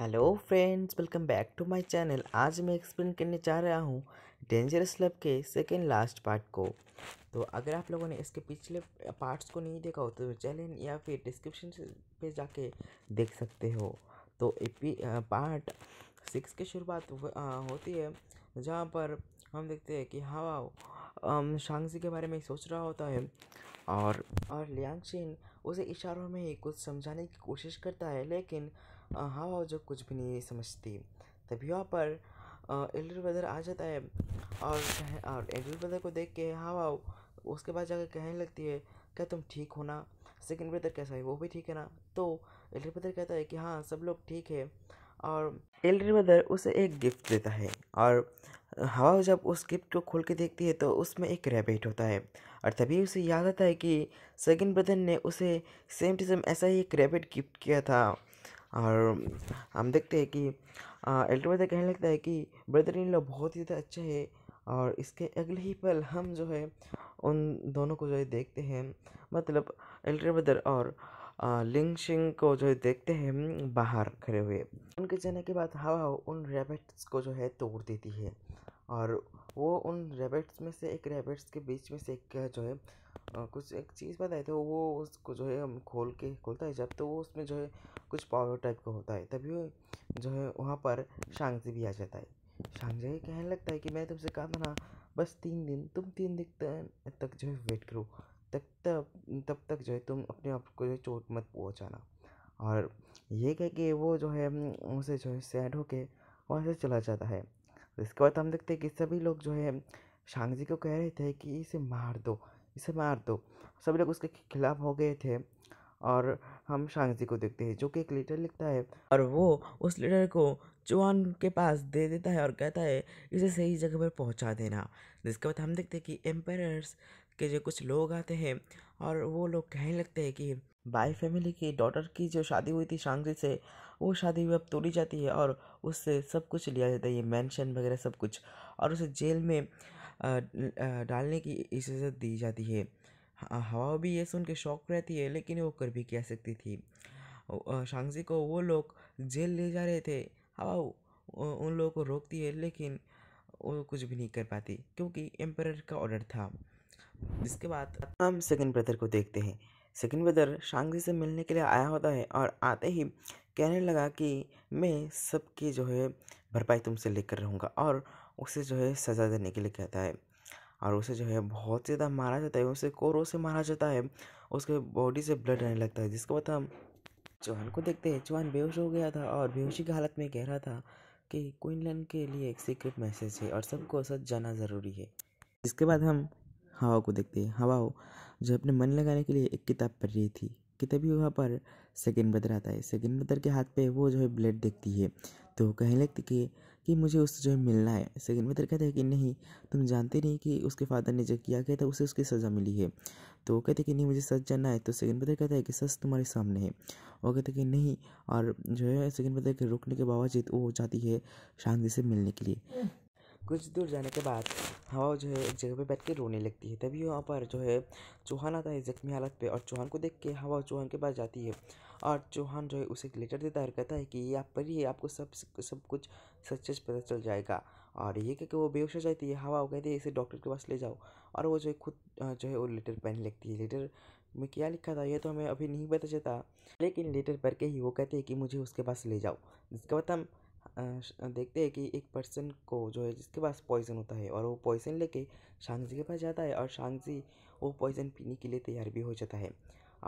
Hello friends welcome back to my channel आज मैं explain करने जा रहा हूँ डेंजरस लव के सेकेंड लास्ट पार्ट को तो अगर आप लोगों ने इसके पिछले पार्ट्स को नहीं देखा हो तो चैनल या फिर डिस्क्रिप्शन पे जाके देख सकते हो तो पार्ट सिक्स की शुरुआत होती है जहाँ पर हम देखते हैं कि हवा शांसी के बारे में सोच रहा होता है और और लियांग उसे इशारों में ही कुछ समझाने की कोशिश करता है लेकिन हाँ भाव जो कुछ भी नहीं समझती तभी वहाँ पर एल्डर ब्रदर आ जाता है और कह और एल्डर ब्रदर को देख के हाँ वाओ उसके बाद जाकर कहने लगती है क्या तुम ठीक हो ना सेकेंड ब्रदर कैसा है वो भी ठीक है ना तो एल्डर ब्रदर कहता है कि हाँ सब लोग ठीक है और एल्डर ब्रदर उसे एक गिफ्ट देता है और हवा हाँ, जब उस गिफ्ट को खोल के देखती है तो उसमें एक रैबिट होता है और तभी उसे याद आता है कि सेकेंड ब्रदर ने उसे सेम टू सेम ऐसा ही एक रैबिट गिफ्ट किया था और हम देखते हैं कि अल्टो ब्रदर कहने लगता है कि ब्रदर इन लॉ बहुत ही ज़्यादा अच्छा है और इसके अगले ही पल हम जो है उन दोनों को जो है देखते हैं मतलब एल्टर ब्रदर और लिंग शिंग को जो है देखते हैं बाहर खड़े हुए उनके जाने के बाद हवा उन रैबिट्स को जो है तोड़ देती है और वो उन रैबिट्स में से एक रैबिट्स के बीच में से एक जो है कुछ एक चीज़ बताए तो वो उसको जो है हम खोल के खोलता है जब तो वो उसमें जो है कुछ पावर टाइप का होता है तभी जो है वहाँ पर शांगजी भी आ जाता है शांगजी कहने लगता है कि मैं तुमसे कहा था ना बस तीन दिन तुम तीन दिन तक जो है वेट करो तब तब तब तक जो है तुम अपने आप को जो है चोट मत पहुँचाना और ये कह के वो जो है उसे जो है सैड होके वहाँ से चला जाता है तो इसके बाद हम देखते हैं कि सभी लोग जो है शांग जी को कह रहे थे कि इसे मार दो इसे मार दो सभी लोग उसके खिलाफ हो गए थे और हम शांग जी को देखते हैं जो कि एक लीटर लिखता है और वो उस लीटर को चुआन के पास दे देता है और कहता है इसे सही जगह पर पहुंचा देना जिसके तो बाद हम देखते हैं कि एम्पायर्स के जो कुछ लोग आते हैं और वो लोग कहने लगते हैं कि बाई फैमिली की डॉटर की जो शादी हुई थी शांग्री से वो शादी भी अब तोड़ी जाती है और उससे सब कुछ लिया जाता है ये मैंशन वगैरह सब कुछ और उसे जेल में डालने की इजाज़त दी जाती है हवा भी ये सुन के शौक रहती है लेकिन वो कर भी क्या सकती थी शांगजी को वो लोग जेल ले जा रहे थे हवा उन लोगों को रोकती है लेकिन वो कुछ भी नहीं कर पाती क्योंकि एम्पर का ऑर्डर था इसके बाद हम सेकंड ब्रदर को देखते हैं सेकंड ब्रदर शांति से मिलने के लिए आया होता है और आते ही कहने लगा कि मैं सबकी जो है भरपाई तुमसे लेकर रहूँगा और उसे जो है सज़ा देने के लिए कहता है और उसे जो है बहुत ज़्यादा मारा जाता है उसे कोरों से मारा जाता है उसके बॉडी से ब्लड रहने लगता है जिसके बाद हम चौहान को देखते हैं चौहान बेहोश हो गया था और बेहोशी की हालत में कह रहा था कि क्वीनलैंड के लिए एक सीक्रेट मैसेज है और सबको सच जाना ज़रूरी है इसके बाद हम हवा को देखते हैं हवा जो अपने मन लगाने के लिए एक किताब पढ़ रही थी कि तभी वहाँ पर सेकेंड ब्रदर आता है सेकेंड ब्रदर के हाथ पे वो जो है ब्लेड देखती है तो कहने लगती कि कि मुझे उससे जो है मिलना है सेकेंड ब्रदर कहते हैं कि नहीं तुम जानते नहीं कि उसके फादर ने जो किया गया था उसे उसकी सज़ा मिली है तो वो कहते कि नहीं मुझे सच जानना है तो सेकेंड ब्रदर कहता है कि सच तुम्हारे सामने है वो कहते कि नहीं और जो है सेकेंड ब्रदर के रुकने के बावजूद वो जाती है शांति से मिलने के लिए कुछ दूर जाने के बाद हवा जो है एक जगह पे बैठ के रोने लगती है तभी वहाँ पर जो है चौहान आता है जख्मी हालत पे और चौहान को देख के हवा चौहान के पास जाती है और चौहान जो है उसे एक लेटर देता है और कहता है कि ये आप ही आपको सब सब कुछ सच सच पता चल जाएगा और ये कहकर वो बेहोश हो जाती है हवा वो कहती है इसे डॉक्टर के पास ले जाओ और वो जो है खुद जो है वो लेटर पहनने लगती है लेटर में क्या लिखा था यह तो हमें अभी नहीं पता चलता लेकिन लेटर पढ़ के ही वो कहते हैं कि मुझे उसके पास ले जाओ जिसका मतलब देखते हैं कि एक पर्सन को जो है जिसके पास पॉइज़न होता है और वो पॉइज़न लेके शांगजी के पास जाता है और शांगजी वो पॉइज़न पीने के लिए तैयार भी हो जाता है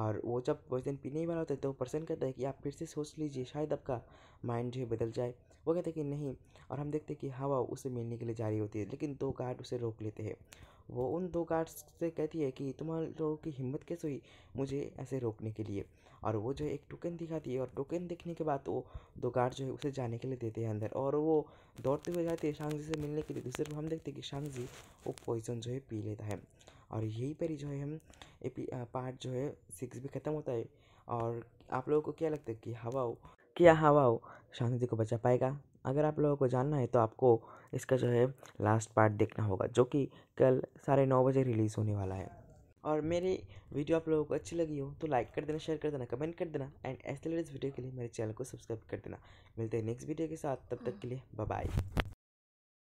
और वो जब पॉइज़न पीने ही वाला होता है तो पर्सन कहता है कि आप फिर से सोच लीजिए शायद आपका माइंड जो है बदल जाए वो कहते हैं कि नहीं और हम देखते हैं कि हवा उसे मिलने के लिए जारी होती है लेकिन दो गार्ड उसे रोक लेते हैं वो उन दो गार्ड्स से कहती है कि तुम लोगों की हिम्मत कैसे हुई मुझे ऐसे रोकने के लिए और वो जो है एक टोकन दिखाती है और टोकन देखने के बाद वो दो गार्ड जो है उसे जाने के लिए देते हैं अंदर और वो दौड़ते हुए जाते हैं शांगजी से मिलने के लिए दूसरे पर हम देखते हैं कि शांगजी वो पॉइजन जो है पी लेता है और यही पर ही जो है हम पार्ट जो है सिक्स भी ख़त्म होता है और आप लोगों को क्या लगता है कि हवा क्या हवा शांति को बचा पाएगा अगर आप लोगों को जानना है तो आपको इसका जो है लास्ट पार्ट देखना होगा जो कि कल साढ़े नौ बजे रिलीज़ होने वाला है और मेरी वीडियो आप लोगों को अच्छी लगी हो तो लाइक कर देना शेयर कर देना कमेंट कर देना एंड ऐसे लेटेस्ट वीडियो के लिए मेरे चैनल को सब्सक्राइब कर देना मिलते हैं नेक्स्ट वीडियो के साथ तब तक हाँ। के लिए बाय